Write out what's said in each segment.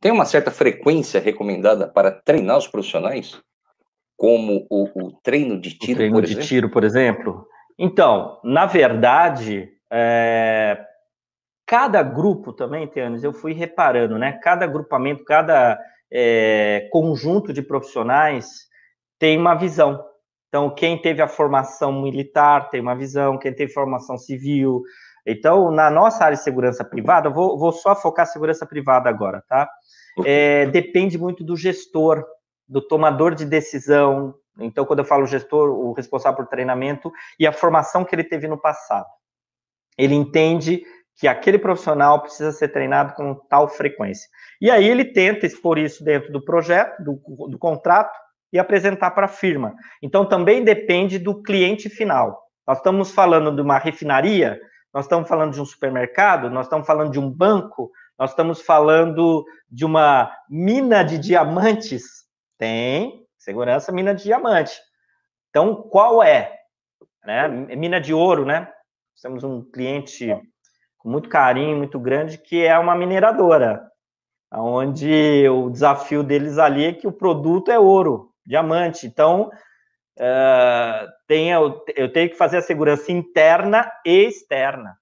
Tem uma certa frequência recomendada para treinar os profissionais? Como o, o treino de tiro, o treino por de exemplo? tiro, por exemplo? Então, na verdade, é... cada grupo também, Teanes, eu fui reparando, né? Cada agrupamento, cada é... conjunto de profissionais tem uma visão. Então, quem teve a formação militar tem uma visão, quem teve formação civil, então, na nossa área de segurança privada, vou, vou só focar segurança privada agora, tá? É, depende muito do gestor, do tomador de decisão. Então, quando eu falo gestor, o responsável por treinamento e a formação que ele teve no passado. Ele entende que aquele profissional precisa ser treinado com tal frequência. E aí ele tenta expor isso dentro do projeto, do, do contrato, e apresentar para a firma. Então, também depende do cliente final. Nós estamos falando de uma refinaria, nós estamos falando de um supermercado, nós estamos falando de um banco, nós estamos falando de uma mina de diamantes. Tem segurança, mina de diamante. Então, qual é? Né? Mina de ouro, né? temos um cliente com muito carinho, muito grande, que é uma mineradora, onde o desafio deles ali é que o produto é ouro, diamante. Então, uh, tenha, eu tenho que fazer a segurança interna e externa.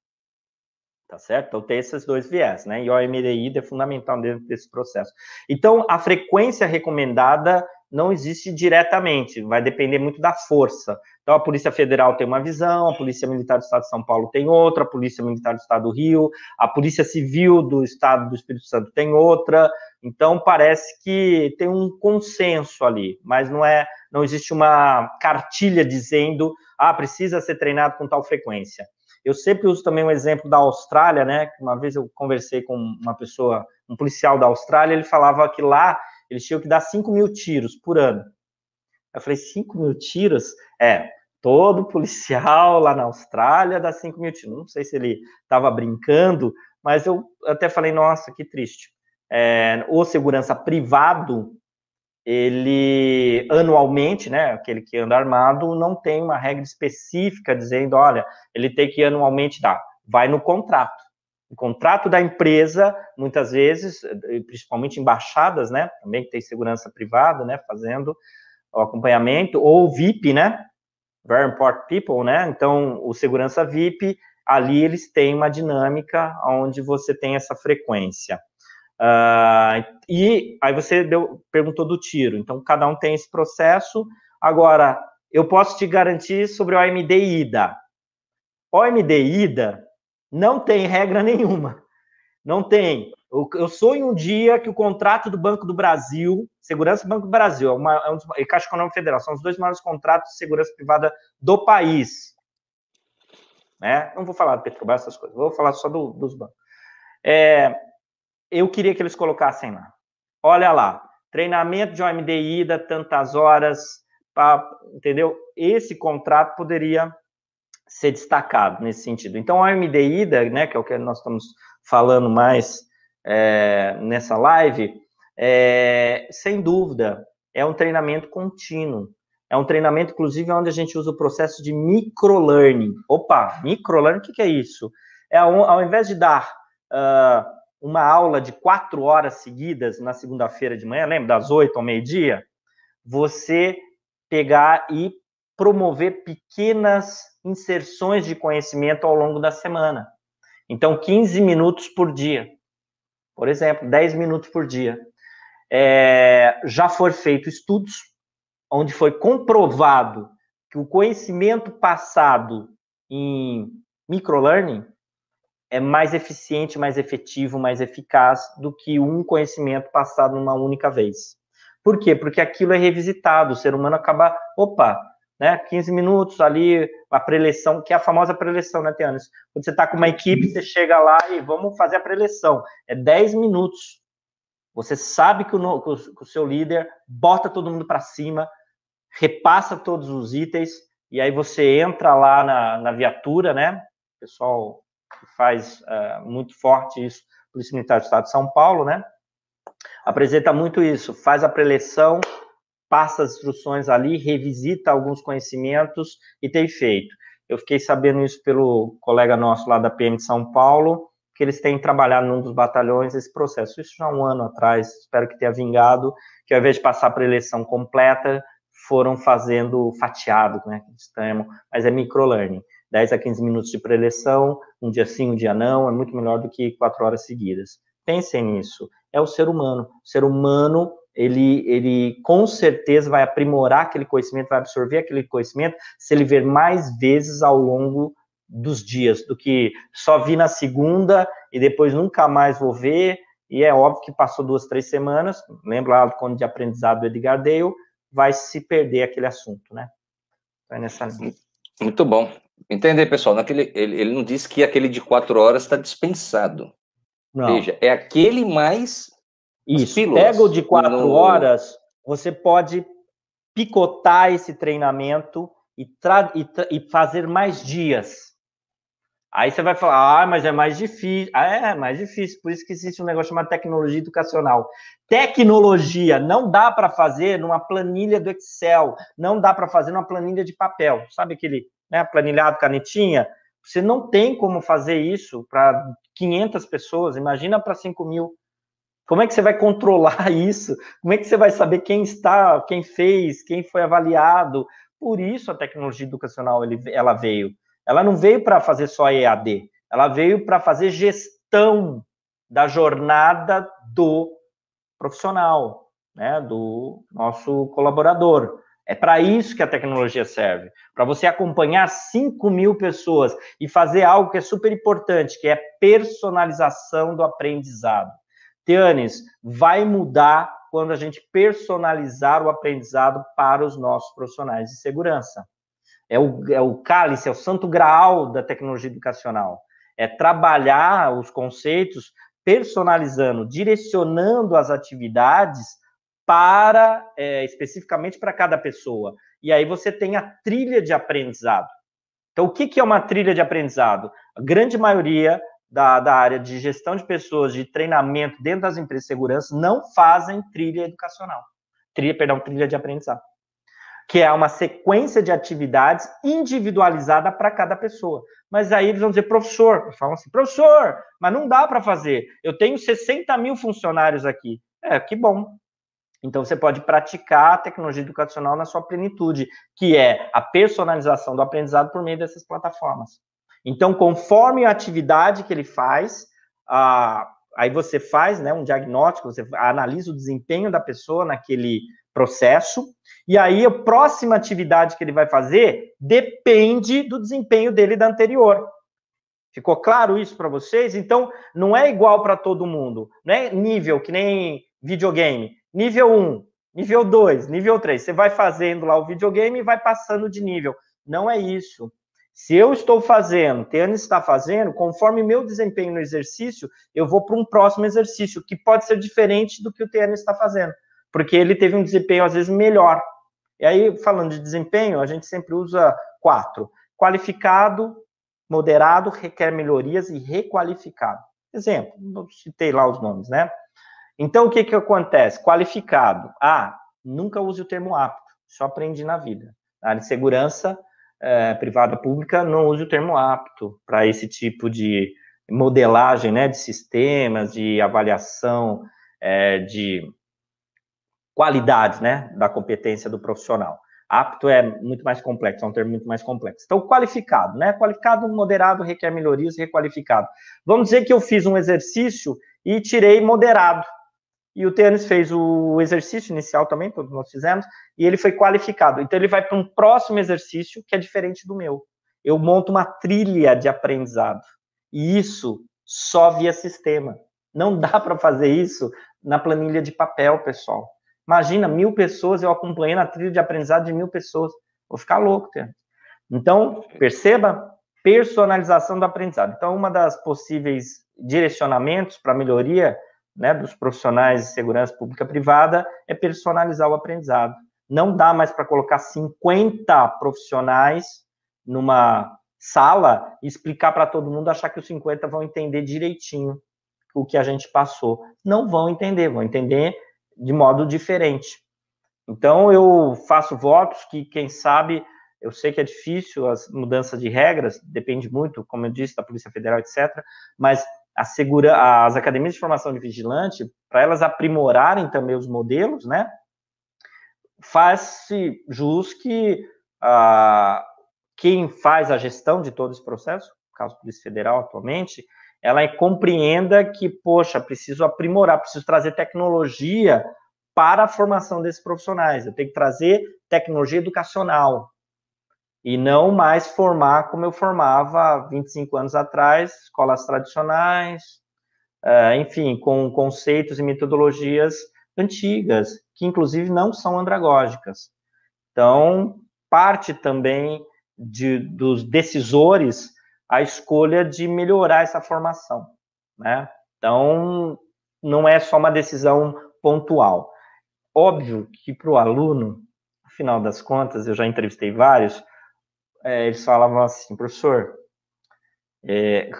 Tá certo? Então tem esses dois viés, né? E o MDI é fundamental dentro desse processo. Então, a frequência recomendada não existe diretamente, vai depender muito da força. Então, a Polícia Federal tem uma visão, a Polícia Militar do Estado de São Paulo tem outra, a Polícia Militar do Estado do Rio, a Polícia Civil do Estado do Espírito Santo tem outra. Então, parece que tem um consenso ali, mas não é, não existe uma cartilha dizendo, ah, precisa ser treinado com tal frequência. Eu sempre uso também um exemplo da Austrália, né? Uma vez eu conversei com uma pessoa, um policial da Austrália, ele falava que lá eles tinham que dar 5 mil tiros por ano. Eu falei, 5 mil tiros? É, todo policial lá na Austrália dá 5 mil tiros. Não sei se ele estava brincando, mas eu até falei, nossa, que triste. É, o segurança privado, ele anualmente, né, aquele que anda armado, não tem uma regra específica dizendo, olha, ele tem que anualmente dar. Vai no contrato um contrato da empresa, muitas vezes, eh, principalmente embaixadas, né? Também que tem segurança privada, né? Fazendo o acompanhamento, ou VIP, né? Very Important People, né? Então, o segurança VIP, ali eles têm uma dinâmica onde você tem essa frequência. Uh, e aí você deu, perguntou do tiro. Então, cada um tem esse processo. Agora, eu posso te garantir sobre o AMD IDA. OMD IDA não tem regra nenhuma. Não tem. Eu, eu sonho um dia que o contrato do Banco do Brasil, Segurança do Banco do Brasil, é uma, é um dos, e Caixa Econômica Federal, são os dois maiores contratos de segurança privada do país. Né? Não vou falar do Petrobras, essas coisas, vou falar só do, dos bancos. É, eu queria que eles colocassem lá. Olha lá, treinamento de OMDI da tantas horas, pra, entendeu? Esse contrato poderia ser destacado nesse sentido. Então, a MDIDA, né, que é o que nós estamos falando mais é, nessa live, é, sem dúvida, é um treinamento contínuo. É um treinamento, inclusive, onde a gente usa o processo de microlearning. Opa, microlearning, o que, que, é isso? É ao, ao invés de dar uh, uma aula de quatro horas seguidas na segunda-feira de manhã, lembra, das oito ao meio-dia, você pegar e promover pequenas inserções de conhecimento ao longo da semana. Então, 15 minutos por dia, por exemplo, 10 minutos por dia. É, já foram feitos estudos onde foi comprovado que o conhecimento passado em microlearning é mais eficiente, mais efetivo, mais eficaz do que um conhecimento passado numa única vez. Por quê? Porque aquilo é revisitado, o ser humano acaba, opa, né? 15 minutos ali, a preleção, que é a famosa preleção, né, Teanis? Quando você está com uma equipe, uhum. você chega lá e vamos fazer a preleção. É 10 minutos. Você sabe que o, que o, que o seu líder bota todo mundo para cima, repassa todos os itens, e aí você entra lá na, na viatura, né? O pessoal faz uh, muito forte isso, Polícia Militar do Estado de São Paulo, né? Apresenta muito isso, faz a preleção passa as instruções ali, revisita alguns conhecimentos e tem feito. Eu fiquei sabendo isso pelo colega nosso lá da PM de São Paulo, que eles têm trabalhado num dos batalhões esse processo. Isso já um ano atrás, espero que tenha vingado, que ao invés de passar para eleição completa, foram fazendo fatiado, né, extremo, mas é microlearning. 10 a 15 minutos de preleção, um dia sim, um dia não, é muito melhor do que quatro horas seguidas. Pensem nisso. É o ser humano. O ser humano ele, ele com certeza vai aprimorar aquele conhecimento, vai absorver aquele conhecimento, se ele ver mais vezes ao longo dos dias, do que só vi na segunda e depois nunca mais vou ver. E é óbvio que passou duas, três semanas, lembra lá quando de aprendizado do Edgar Dale, vai se perder aquele assunto, né? Vai então, é nessa Muito bom. Entender, pessoal, naquele, ele, ele não disse que aquele de quatro horas está dispensado. Não. Veja, é aquele mais isso. Pílulas, Pega o de quatro horas, você pode picotar esse treinamento e, e, e, fazer mais dias. Aí você vai falar, ah, mas é mais difícil. Ah, é, é mais difícil, por isso que existe um negócio chamado tecnologia educacional. Tecnologia não dá para fazer numa planilha do Excel, não dá para fazer numa planilha de papel. Sabe aquele né, planilhado, canetinha? Você não tem como fazer isso para 500 pessoas, imagina para 5 mil como é que você vai controlar isso? Como é que você vai saber quem está, quem fez, quem foi avaliado? Por isso a tecnologia educacional ela veio. Ela não veio para fazer só EAD, ela veio para fazer gestão da jornada do profissional, né, do nosso colaborador. É para isso que a tecnologia serve, para você acompanhar 5 mil pessoas e fazer algo que é super importante, que é personalização do aprendizado. Tianes, vai mudar quando a gente personalizar o aprendizado para os nossos profissionais de segurança. É o, é o cálice, é o santo graal da tecnologia educacional. É trabalhar os conceitos personalizando, direcionando as atividades para, é, especificamente para cada pessoa. E aí você tem a trilha de aprendizado. Então, o que, que é uma trilha de aprendizado? A grande maioria da, da área de gestão de pessoas, de treinamento dentro das empresas de segurança, não fazem trilha educacional. Trilha, perdão, trilha de aprendizado. Que é uma sequência de atividades individualizada para cada pessoa. Mas aí eles vão dizer, professor, falam assim, professor, mas não dá para fazer. Eu tenho 60 mil funcionários aqui. É, que bom. Então você pode praticar a tecnologia educacional na sua plenitude, que é a personalização do aprendizado por meio dessas plataformas. Então, conforme a atividade que ele faz, ah, aí você faz né, um diagnóstico, você analisa o desempenho da pessoa naquele processo, e aí a próxima atividade que ele vai fazer depende do desempenho dele da anterior. Ficou claro isso para vocês? Então, não é igual para todo mundo, não é nível que nem videogame. Nível 1, nível 2, nível 3. Você vai fazendo lá o videogame e vai passando de nível. Não é isso. Se eu estou fazendo, Teane está fazendo, conforme meu desempenho no exercício, eu vou para um próximo exercício, que pode ser diferente do que o Teane está fazendo, porque ele teve um desempenho, às vezes, melhor. E aí, falando de desempenho, a gente sempre usa quatro: qualificado, moderado, requer melhorias e requalificado. Exemplo, não citei lá os nomes, né? Então, o que, que acontece? Qualificado. Ah, nunca use o termo apto, só aprendi na vida. Na área de segurança, é, privada pública não use o termo apto para esse tipo de modelagem né, de sistemas, de avaliação é, de qualidade né, da competência do profissional. Apto é muito mais complexo, é um termo muito mais complexo. Então, qualificado, né? Qualificado, moderado, requer melhorias, requalificado. Vamos dizer que eu fiz um exercício e tirei moderado e o Tênis fez o exercício inicial também, todos nós fizemos, e ele foi qualificado. Então ele vai para um próximo exercício que é diferente do meu. Eu monto uma trilha de aprendizado. E isso só via sistema. Não dá para fazer isso na planilha de papel, pessoal. Imagina, mil pessoas, eu acompanhando a trilha de aprendizado de mil pessoas. Vou ficar louco, Tênis. Então, perceba, personalização do aprendizado. Então, uma das possíveis direcionamentos para melhoria né, dos profissionais de segurança pública privada é personalizar o aprendizado. Não dá mais para colocar 50 profissionais numa sala e explicar para todo mundo, achar que os 50 vão entender direitinho o que a gente passou. Não vão entender, vão entender de modo diferente. Então, eu faço votos que, quem sabe, eu sei que é difícil as mudanças de regras, depende muito, como eu disse, da Polícia Federal, etc. Mas as academias de formação de vigilante, para elas aprimorarem também os modelos, né? Faz-se jus que ah, quem faz a gestão de todo esse processo, no caso do Polícia Federal atualmente, ela compreenda que, poxa, preciso aprimorar, preciso trazer tecnologia para a formação desses profissionais. Eu tenho que trazer tecnologia educacional, e não mais formar como eu formava 25 anos atrás, escolas tradicionais, eh, enfim, com conceitos e metodologias antigas, que inclusive não são andragógicas. Então, parte também de, dos decisores a escolha de melhorar essa formação, né? Então, não é só uma decisão pontual. Óbvio que para o aluno, afinal das contas, eu já entrevistei vários, é, eles falavam assim, professor, é, é,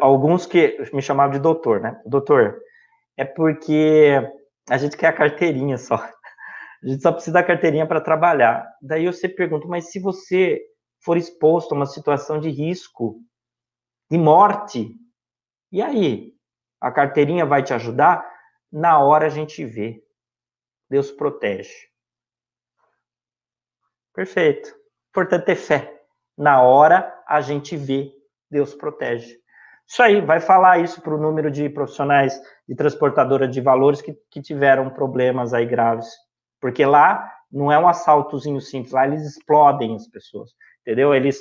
alguns que me chamavam de doutor, né? Doutor, é porque a gente quer a carteirinha só. A gente só precisa da carteirinha para trabalhar. Daí você pergunta, mas se você for exposto a uma situação de risco, de morte, e aí? A carteirinha vai te ajudar? Na hora a gente vê. Deus protege. Perfeito. Importante é ter fé na hora a gente vê, Deus protege. Isso aí, vai falar isso para o número de profissionais de transportadora de valores que, que tiveram problemas aí graves. Porque lá não é um assaltozinho simples, lá eles explodem as pessoas, entendeu? Eles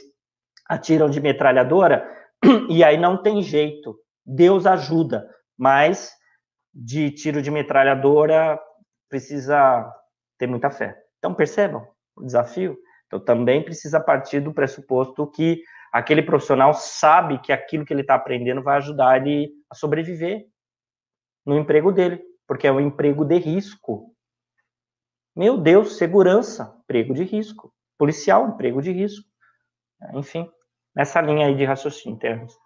atiram de metralhadora e aí não tem jeito. Deus ajuda, mas de tiro de metralhadora precisa ter muita fé. Então percebam o desafio. Então, também precisa partir do pressuposto que aquele profissional sabe que aquilo que ele está aprendendo vai ajudar ele a sobreviver no emprego dele, porque é um emprego de risco. Meu Deus, segurança, emprego de risco. Policial, emprego de risco. Enfim, nessa linha aí de raciocínio, temos.